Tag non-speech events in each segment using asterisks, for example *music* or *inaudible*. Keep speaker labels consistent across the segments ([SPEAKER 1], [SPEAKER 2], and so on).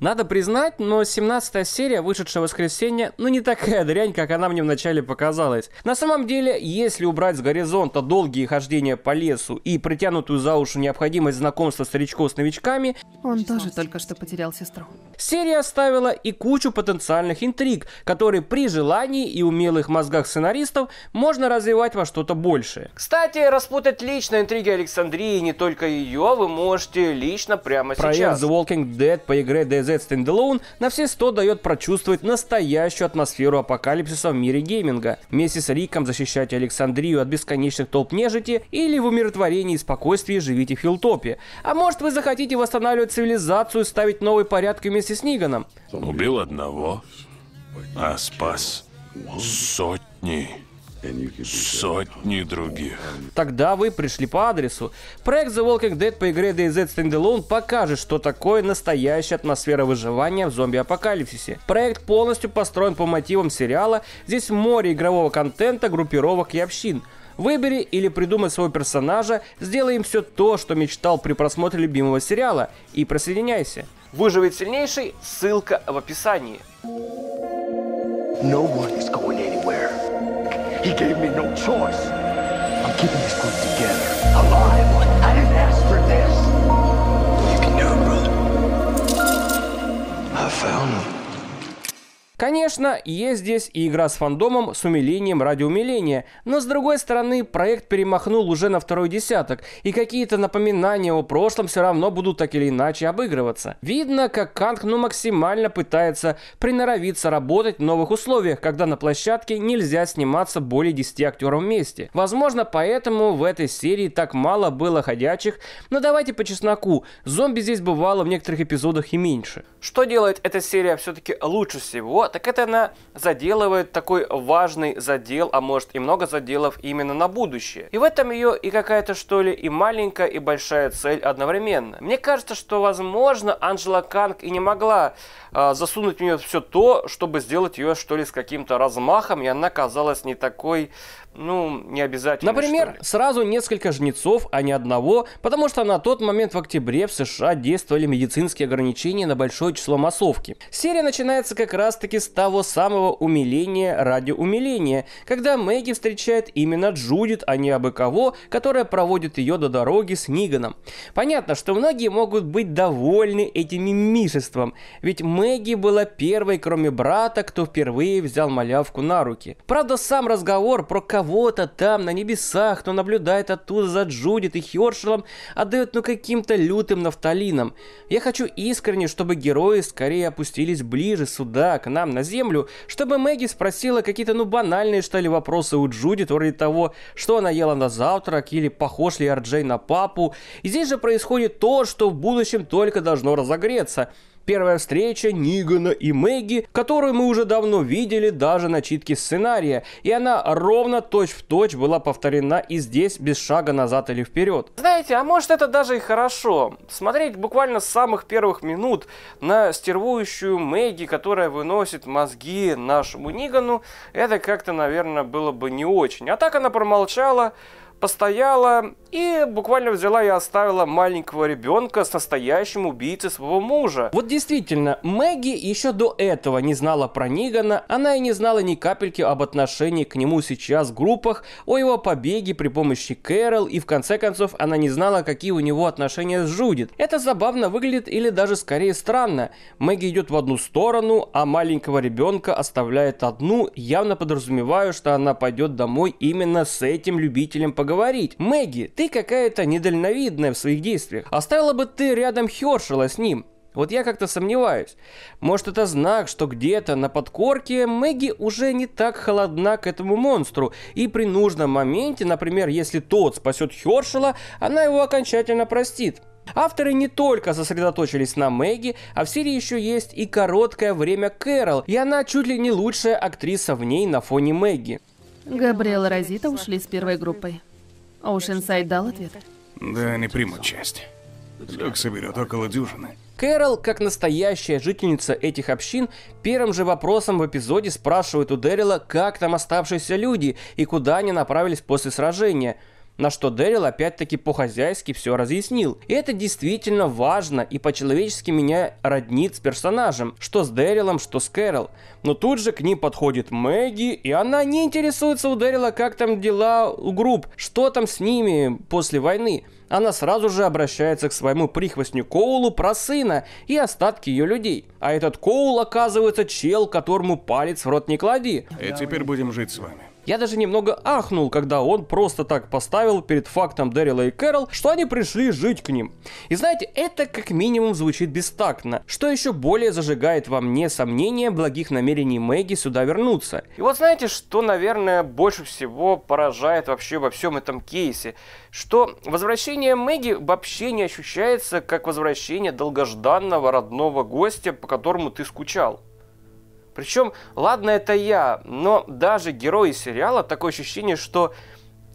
[SPEAKER 1] Надо признать, но 17 серия, вышедшего воскресенья, ну не такая дрянь, как она мне вначале показалась. На самом деле, если убрать с горизонта долгие хождения по лесу и притянутую за уши необходимость знакомства старичков с новичками... Он тоже только что потерял сестру. Серия оставила и кучу потенциальных интриг, которые при желании и умелых мозгах сценаристов можно развивать во что-то большее. Кстати, распутать лично интриги Александрии, не только ее, вы можете лично прямо Проект сейчас. Проект The Walking Dead по игре Days Z Standalone на все 100 дает прочувствовать настоящую атмосферу апокалипсиса в мире гейминга. Вместе с Риком защищайте Александрию от бесконечных толп нежити или в умиротворении и спокойствии живите в Хилтопе. А может вы захотите восстанавливать цивилизацию и ставить новый порядок вместе с Ниганом? Убил одного, а спас сотни сотни других. Тогда вы пришли по адресу. Проект The Walking Dead по игре DayZ Standalone покажет, что такое настоящая атмосфера выживания в зомби-апокалипсисе. Проект полностью построен по мотивам сериала, здесь море игрового контента, группировок и общин. Выбери или придумай своего персонажа, сделай им все то, что мечтал при просмотре любимого сериала, и присоединяйся. Выживет сильнейший, ссылка в описании. No one He gave me no choice. I'm keeping this group together. Alive. I didn't ask for this. You can do it, brother. I found him. Конечно, есть здесь и игра с фандомом с умилением ради умиления, но с другой стороны, проект перемахнул уже на второй десяток, и какие-то напоминания о прошлом все равно будут так или иначе обыгрываться. Видно, как Канг ну максимально пытается приноровиться работать в новых условиях, когда на площадке нельзя сниматься более 10 актеров вместе. Возможно, поэтому в этой серии так мало было ходячих, но давайте по чесноку, зомби здесь бывало в некоторых эпизодах и меньше. Что делает эта серия все-таки лучше всего, так это она заделывает такой важный задел, а может и много заделов именно на будущее. И в этом ее и какая-то что ли и маленькая и большая цель одновременно. Мне кажется, что возможно Анжела Канг и не могла э, засунуть в нее все то, чтобы сделать ее что ли с каким-то размахом, и она казалась не такой ну, не обязательно. Например, сразу несколько жнецов, а не одного, потому что на тот момент в октябре в США действовали медицинские ограничения на большое число массовки. Серия начинается как раз-таки с того самого умиления ради умиления, когда Мэгги встречает именно Джудит, а не абы кого, которая проводит ее до дороги с Ниганом. Понятно, что многие могут быть довольны этим мимишеством, ведь Мэгги была первой, кроме брата, кто впервые взял малявку на руки. Правда, сам разговор про кого-то там, на небесах, кто наблюдает оттуда за Джудит и Хёршелом, отдает ну каким-то лютым нафталином. Я хочу искренне, чтобы герои скорее опустились ближе сюда, к нам, на землю, чтобы Мэгги спросила какие-то ну банальные что ли вопросы у Джудит вроде того, что она ела на завтрак или похож ли Арджей на папу. И здесь же происходит то, что в будущем только должно разогреться. Первая встреча Нигана и Мэгги, которую мы уже давно видели даже на читке сценария, и она ровно точь-в-точь точь была повторена и здесь без шага назад или вперед. Знаете, а может это даже и хорошо. Смотреть буквально с самых первых минут на стервующую Мэгги, которая выносит мозги нашему Нигану, это как-то, наверное, было бы не очень. А так она промолчала, постояла и буквально взяла и оставила маленького ребенка с настоящим убийцей своего мужа. Вот действительно, Мэгги еще до этого не знала про Нигана, она и не знала ни капельки об отношении к нему сейчас в группах, о его побеге при помощи Кэрол, и в конце концов она не знала, какие у него отношения с Джудит. Это забавно выглядит или даже скорее странно. Мэгги идет в одну сторону, а маленького ребенка оставляет одну, явно подразумеваю, что она пойдет домой именно с этим любителем поговорить поговорить. Мэгги, ты какая-то недальновидная в своих действиях. Оставила а бы ты рядом Хершела с ним. Вот я как-то сомневаюсь. Может это знак, что где-то на подкорке Мэгги уже не так холодна к этому монстру, и при нужном моменте, например, если тот спасет Хершела, она его окончательно простит. Авторы не только сосредоточились на Мэгги, а в серии еще есть и короткое время Кэрол, и она чуть ли не лучшая актриса в ней на фоне Мэгги. Габриэл и Розита ушли с первой группой. Оушенсайд дал ответ? Да, они примут часть. Люк соберет около дюжины. Кэрол, как настоящая жительница этих общин, первым же вопросом в эпизоде спрашивает у Дэрила, как там оставшиеся люди и куда они направились после сражения – на что Дэрил опять-таки по-хозяйски все разъяснил. И это действительно важно и по-человечески меня роднит с персонажем, что с Дэрилом, что с Кэрол. Но тут же к ним подходит Мэгги, и она не интересуется у Дэрила, как там дела у групп, что там с ними после войны она сразу же обращается к своему прихвостню Коулу про сына и остатки ее людей. А этот Коул оказывается чел, которому палец в рот не клади. И теперь будем жить с вами. Я даже немного ахнул, когда он просто так поставил перед фактом Дэрила и Кэрол, что они пришли жить к ним. И знаете, это как минимум звучит бестактно, что еще более зажигает во мне сомнения благих намерений Мэгги сюда вернуться. И вот знаете, что, наверное, больше всего поражает вообще во всем этом кейсе? Что возвращение Мэгги вообще не ощущается как возвращение долгожданного родного гостя, по которому ты скучал. Причем, ладно, это я, но даже герои сериала такое ощущение, что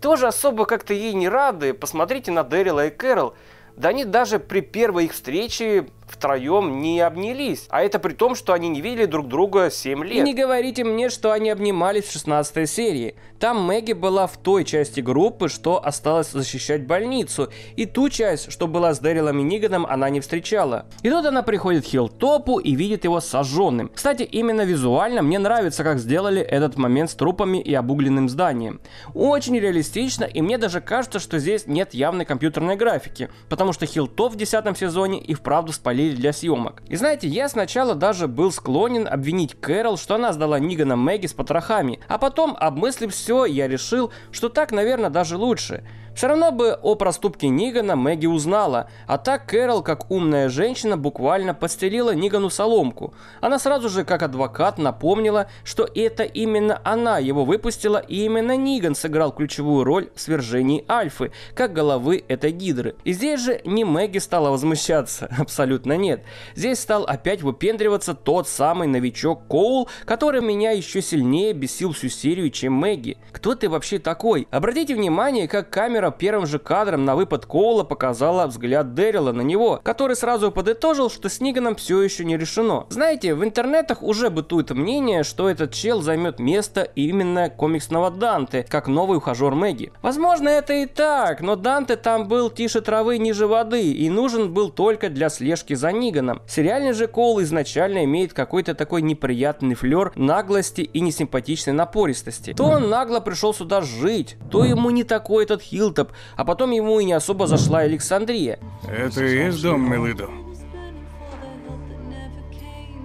[SPEAKER 1] тоже особо как-то ей не рады. Посмотрите на Дэрила и Кэрол. Да они даже при первой их встрече втроем не обнялись. А это при том, что они не видели друг друга 7 лет. И не говорите мне, что они обнимались в 16 серии. Там Мэгги была в той части группы, что осталось защищать больницу. И ту часть, что была с Дэрилом и Ниганом, она не встречала. И тут она приходит к Хиллтопу и видит его сожженным. Кстати, именно визуально мне нравится, как сделали этот момент с трупами и обугленным зданием. Очень реалистично, и мне даже кажется, что здесь нет явной компьютерной графики. Потому что Хиллтоп в 10 сезоне и вправду споет спалили для съемок. И знаете, я сначала даже был склонен обвинить Кэрол, что она сдала Нигана Мэгги с потрохами, а потом, обмыслив все, я решил, что так, наверное, даже лучше. Все равно бы о проступке Нигана Мэгги узнала, а так Кэрол, как умная женщина, буквально подстелила Нигану соломку. Она сразу же, как адвокат, напомнила, что это именно она его выпустила, и именно Ниган сыграл ключевую роль в свержении Альфы, как головы этой гидры. И здесь же не Мэгги стала возмущаться, *laughs* абсолютно нет. Здесь стал опять выпендриваться тот самый новичок Коул, который меня еще сильнее бесил всю серию, чем Мэгги. Кто ты вообще такой? Обратите внимание, как камера Камера первым же кадром на выпад Коула показала взгляд Дэрила на него, который сразу подытожил, что с Ниганом все еще не решено. Знаете, в интернетах уже бытует мнение, что этот чел займет место именно комиксного Данте, как новый ухажер Мэгги. Возможно, это и так, но Данте там был тише травы ниже воды и нужен был только для слежки за Ниганом. Сериальный же Коул изначально имеет какой-то такой неприятный флер наглости и несимпатичной напористости. То он нагло пришел сюда жить, то ему не такой этот Хил. Хилтоп, а потом ему и не особо зашла Александрия. Это и есть дом Мелыдо?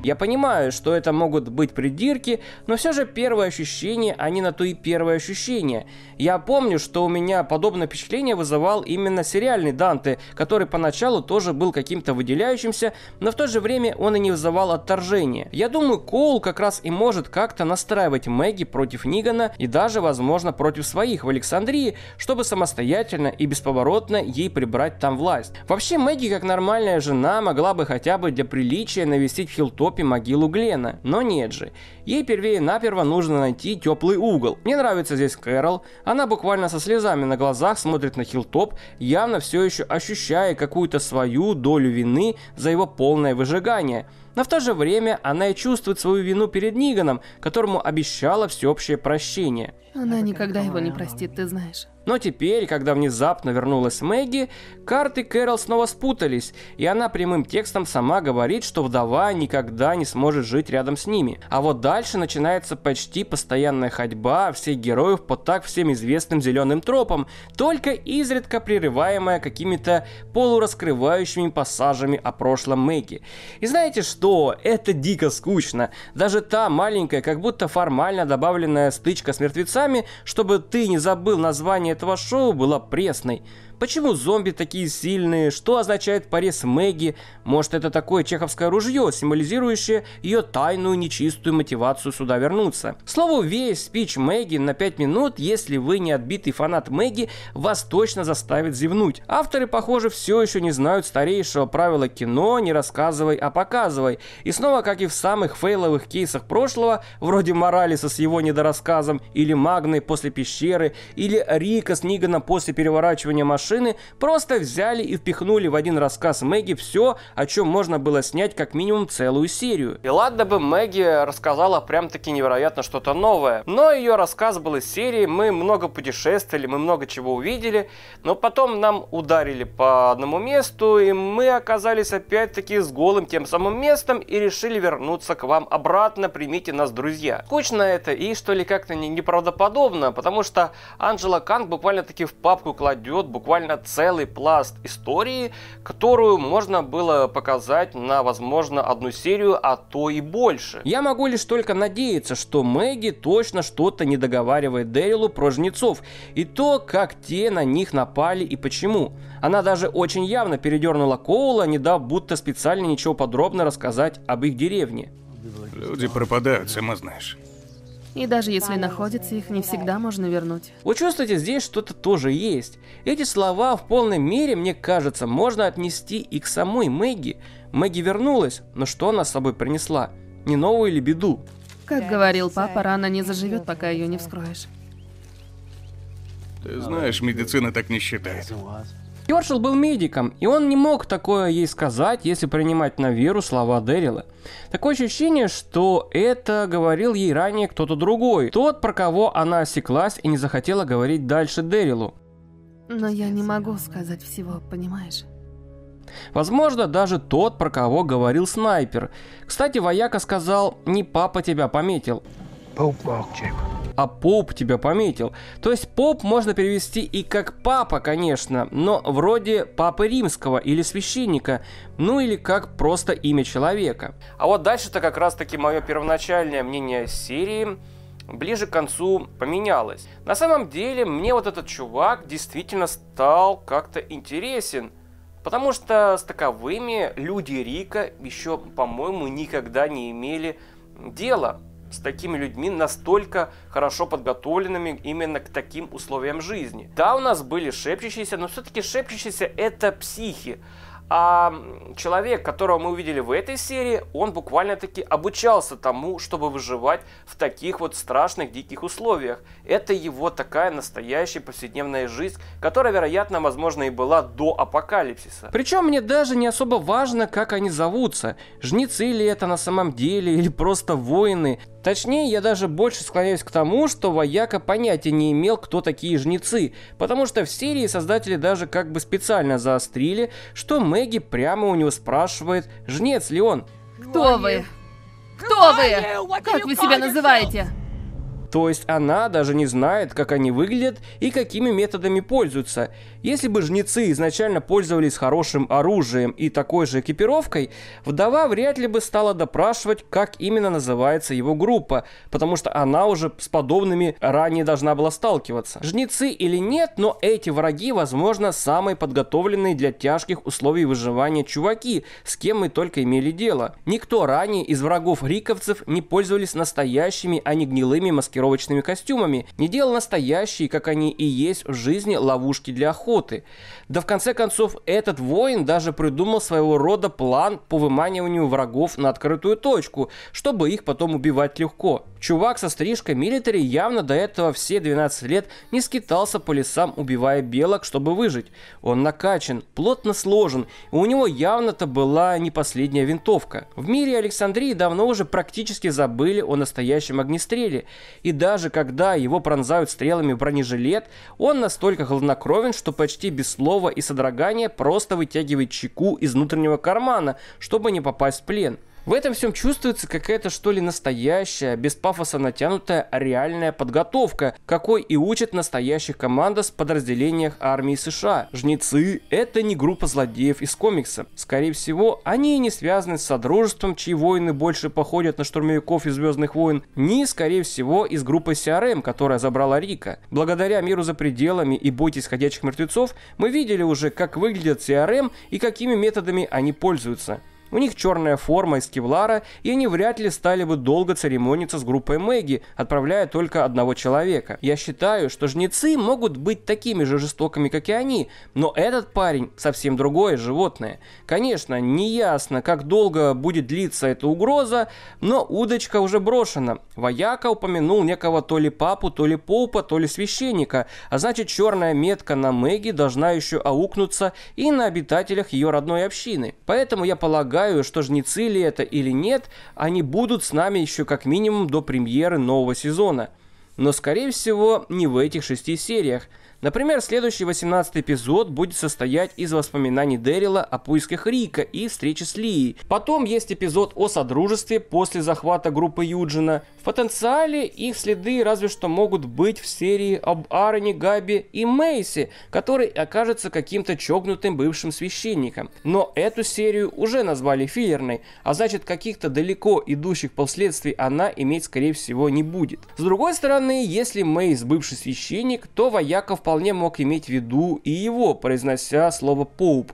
[SPEAKER 1] Я понимаю, что это могут быть придирки, но все же первые ощущения, они а на то и первое ощущение. Я помню, что у меня подобное впечатление вызывал именно сериальный Данте, который поначалу тоже был каким-то выделяющимся, но в то же время он и не вызывал отторжения. Я думаю, Коул как раз и может как-то настраивать Мэгги против Нигана и даже, возможно, против своих в Александрии, чтобы самостоятельно и бесповоротно ей прибрать там власть. Вообще, Мэгги как нормальная жена могла бы хотя бы для приличия навестить Хилтон Поппи могилу Глена, но нет же. Ей первее-наперво нужно найти теплый угол. Мне нравится здесь Кэрол, она буквально со слезами на глазах смотрит на Хилтоп, явно все еще ощущая какую-то свою долю вины за его полное выжигание. Но в то же время она и чувствует свою вину перед Ниганом, которому обещала всеобщее прощение. Она никогда его не простит, ты знаешь. Но теперь, когда внезапно вернулась Мэгги, карты Кэрол снова спутались, и она прямым текстом сама говорит, что вдова никогда не сможет жить рядом с ними. А вот дальше начинается почти постоянная ходьба всех героев по так всем известным зеленым тропам, только изредка прерываемая какими-то полураскрывающими пассажами о прошлом Мэгги. И знаете что? Это дико скучно. Даже та маленькая, как будто формально добавленная стычка с мертвецами, чтобы ты не забыл название этого шоу была пресной, Почему зомби такие сильные? Что означает порез Мэгги? Может, это такое чеховское ружье, символизирующее ее тайную нечистую мотивацию сюда вернуться? К весь спич Мэгги на 5 минут, если вы не отбитый фанат Мэгги, вас точно заставит зевнуть. Авторы, похоже, все еще не знают старейшего правила кино «не рассказывай, а показывай». И снова, как и в самых фейловых кейсах прошлого, вроде Моралиса с его недорассказом, или Магны после пещеры, или Рика с Ниганом после переворачивания машины, машины, просто взяли и впихнули в один рассказ Мэгги все, о чем можно было снять как минимум целую серию. И ладно бы Мэгги рассказала прям-таки невероятно что-то новое, но ее рассказ был из серии «Мы много путешествовали, мы много чего увидели, но потом нам ударили по одному месту, и мы оказались опять-таки с голым тем самым местом и решили вернуться к вам обратно, примите нас, друзья». Скучно это и что ли как-то неправдоподобно, потому что Анжела Канг буквально-таки в папку кладет буквально буквально целый пласт истории, которую можно было показать на, возможно, одну серию, а то и больше. Я могу лишь только надеяться, что Мэгги точно что-то не договаривает Дэрилу про жнецов и то, как те на них напали и почему. Она даже очень явно передернула Коула, не дав будто специально ничего подробно рассказать об их деревне. Люди пропадают, сама знаешь. И даже если находятся, их не всегда можно вернуть. Вы чувствуете, здесь что-то тоже есть. Эти слова в полной мере, мне кажется, можно отнести и к самой Мэгги. Мэгги вернулась, но что она с собой принесла? Не новую ли беду? Как говорил папа, рана не заживет, пока ее не вскроешь. Ты знаешь, медицина так не считает. Хершел был медиком, и он не мог такое ей сказать, если принимать на веру слова Дэрила. Такое ощущение, что это говорил ей ранее кто-то другой, тот, про кого она осеклась и не захотела говорить дальше Дэрилу. Но я не могу сказать всего, понимаешь? Возможно, даже тот, про кого говорил снайпер. Кстати, вояка сказал, не папа тебя пометил. Паучек а поп тебя пометил. То есть поп можно перевести и как папа, конечно, но вроде папы римского или священника, ну или как просто имя человека. А вот дальше-то как раз-таки мое первоначальное мнение серии ближе к концу поменялось. На самом деле мне вот этот чувак действительно стал как-то интересен. Потому что с таковыми люди Рика еще, по-моему, никогда не имели дела с такими людьми, настолько хорошо подготовленными именно к таким условиям жизни. Да, у нас были шепчущиеся, но все-таки шепчущиеся это психи. А человек, которого мы увидели в этой серии, он буквально-таки обучался тому, чтобы выживать в таких вот страшных, диких условиях. Это его такая настоящая повседневная жизнь, которая, вероятно, возможно, и была до апокалипсиса. Причем мне даже не особо важно, как они зовутся. Жнецы ли это на самом деле, или просто воины. Точнее, я даже больше склоняюсь к тому, что вояка понятия не имел, кто такие жнецы, потому что в серии создатели даже как бы специально заострили, что Мэгги прямо у него спрашивает, жнец ли он. «Кто вы? Кто вы? Как вы себя называете?» То есть она даже не знает, как они выглядят и какими методами пользуются. Если бы жнецы изначально пользовались хорошим оружием и такой же экипировкой, вдова вряд ли бы стала допрашивать, как именно называется его группа, потому что она уже с подобными ранее должна была сталкиваться. Жнецы или нет, но эти враги, возможно, самые подготовленные для тяжких условий выживания чуваки, с кем мы только имели дело. Никто ранее из врагов риковцев не пользовались настоящими, а не гнилыми маскировками маскировочными костюмами, не делал настоящие, как они и есть в жизни, ловушки для охоты. Да в конце концов, этот воин даже придумал своего рода план по выманиванию врагов на открытую точку, чтобы их потом убивать легко. Чувак со стрижкой милитари явно до этого все 12 лет не скитался по лесам, убивая белок, чтобы выжить. Он накачан, плотно сложен, и у него явно-то была не последняя винтовка. В мире Александрии давно уже практически забыли о настоящем огнестреле, и даже когда его пронзают стрелами в бронежилет, он настолько хладнокровен, что почти без слова и содрогания просто вытягивает чеку из внутреннего кармана, чтобы не попасть в плен – в этом всем чувствуется какая-то что ли настоящая, без пафоса натянутая реальная подготовка, какой и учат настоящих командос в подразделениях армии США. Жнецы – это не группа злодеев из комикса. Скорее всего, они и не связаны с Содружеством, чьи воины больше походят на штурмовиков из Звездных войн, ни, скорее всего, из группы CRM, эм, которая забрала Рика. Благодаря миру за пределами и бойтесь ходячих мертвецов, мы видели уже, как выглядят CRM эм и какими методами они пользуются. У них черная форма из кевлара, и они вряд ли стали бы долго церемониться с группой Мэгги, отправляя только одного человека. Я считаю, что жнецы могут быть такими же жестокими, как и они, но этот парень совсем другое животное. Конечно, не ясно, как долго будет длиться эта угроза, но удочка уже брошена. Вояка упомянул некого то ли папу, то ли попа, то ли священника, а значит черная метка на Мэгги должна еще аукнуться и на обитателях ее родной общины. Поэтому я полагаю, полагаю, что жнецы ли это или нет, они будут с нами еще как минимум до премьеры нового сезона. Но, скорее всего, не в этих шести сериях – Например, следующий 18 эпизод будет состоять из воспоминаний Дэрила о поисках Рика и встрече с Лией. Потом есть эпизод о Содружестве после захвата группы Юджина. В потенциале их следы разве что могут быть в серии об Аароне, Габи и Мейси, который окажется каким-то чокнутым бывшим священником. Но эту серию уже назвали филлерной, а значит каких-то далеко идущих последствий она иметь скорее всего не будет. С другой стороны, если Мейс бывший священник, то Вояков вполне мог иметь в виду и его, произнося слово «поуп».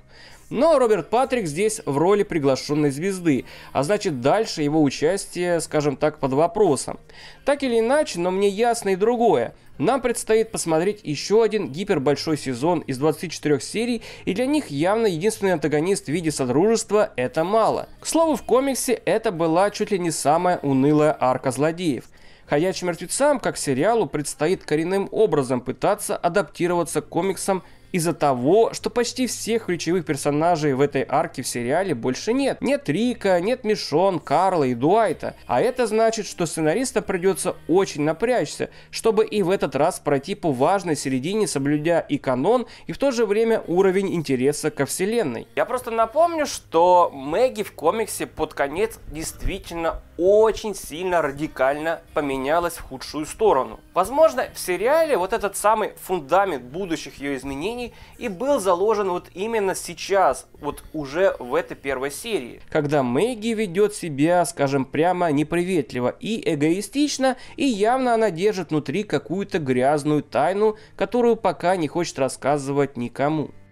[SPEAKER 1] Но Роберт Патрик здесь в роли приглашенной звезды, а значит дальше его участие, скажем так, под вопросом. Так или иначе, но мне ясно и другое. Нам предстоит посмотреть еще один гипербольшой сезон из 24 серий, и для них явно единственный антагонист в виде Содружества – это мало. К слову, в комиксе это была чуть ли не самая унылая арка злодеев. «Ходячим мертвецам» как сериалу предстоит коренным образом пытаться адаптироваться к комиксам из-за того, что почти всех ключевых персонажей в этой арке в сериале больше нет. Нет Рика, нет Мишон, Карла и Дуайта. А это значит, что сценариста придется очень напрячься, чтобы и в этот раз пройти по важной середине, соблюдя и канон, и в то же время уровень интереса ко вселенной. Я просто напомню, что Мэгги в комиксе под конец действительно очень сильно радикально поменялась в худшую сторону. Возможно, в сериале вот этот самый фундамент будущих ее изменений Японии и был заложен вот именно сейчас, вот уже в этой первой серии. Когда Мэгги ведет себя, скажем прямо, неприветливо и эгоистично, и явно она держит внутри какую-то грязную тайну, которую пока не хочет рассказывать никому.